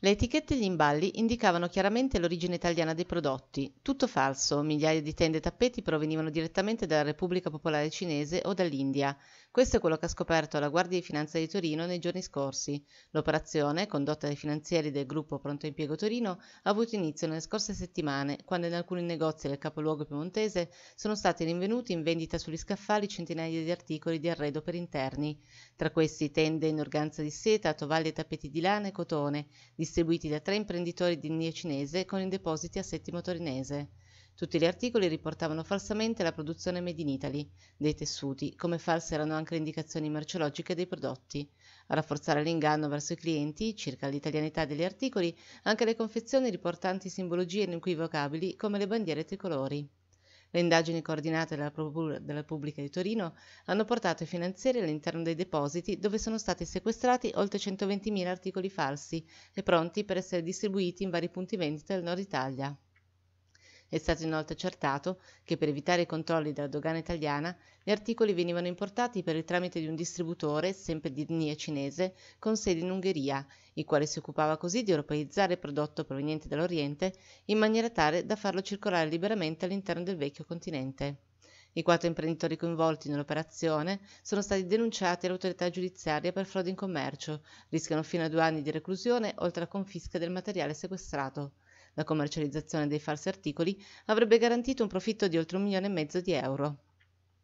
Le etichette e gli imballi indicavano chiaramente l'origine italiana dei prodotti. Tutto falso, migliaia di tende e tappeti provenivano direttamente dalla Repubblica Popolare Cinese o dall'India. Questo è quello che ha scoperto la Guardia di Finanza di Torino nei giorni scorsi. L'operazione, condotta dai finanzieri del gruppo Pronto Impiego Torino, ha avuto inizio nelle scorse settimane, quando in alcuni negozi del capoluogo piemontese sono stati rinvenuti in vendita sugli scaffali centinaia di articoli di arredo per interni. Tra questi tende in organza di seta, tovaglie e tappeti di lana e cotone, distribuiti da tre imprenditori di etnia cinese con i depositi a Settimo Torinese. Tutti gli articoli riportavano falsamente la produzione made in Italy dei tessuti, come false erano anche le indicazioni merceologiche dei prodotti. A rafforzare l'inganno verso i clienti circa l'italianità degli articoli, anche le confezioni riportanti simbologie inequivocabili come le bandiere tricolori. Le indagini coordinate dalla, Procura della Pubblica di Torino hanno portato i finanzieri all'interno dei depositi dove sono stati sequestrati oltre 120.000 articoli falsi e pronti per essere distribuiti in vari punti vendita del nord Italia. È stato inoltre accertato che per evitare i controlli della dogana italiana gli articoli venivano importati per il tramite di un distributore, sempre di etnia cinese, con sede in Ungheria, il quale si occupava così di europeizzare il prodotto proveniente dall'Oriente in maniera tale da farlo circolare liberamente all'interno del vecchio continente. I quattro imprenditori coinvolti nell'operazione sono stati denunciati all'autorità giudiziaria per frode in commercio, rischiano fino a due anni di reclusione oltre alla confisca del materiale sequestrato la commercializzazione dei falsi articoli avrebbe garantito un profitto di oltre un milione e mezzo di euro.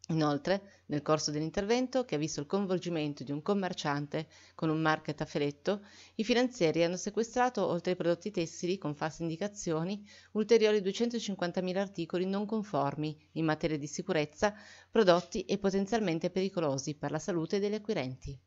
Inoltre, nel corso dell'intervento, che ha visto il coinvolgimento di un commerciante con un market a feretto, i finanzieri hanno sequestrato, oltre ai prodotti tessili con false indicazioni, ulteriori 250.000 articoli non conformi in materia di sicurezza, prodotti e potenzialmente pericolosi per la salute degli acquirenti.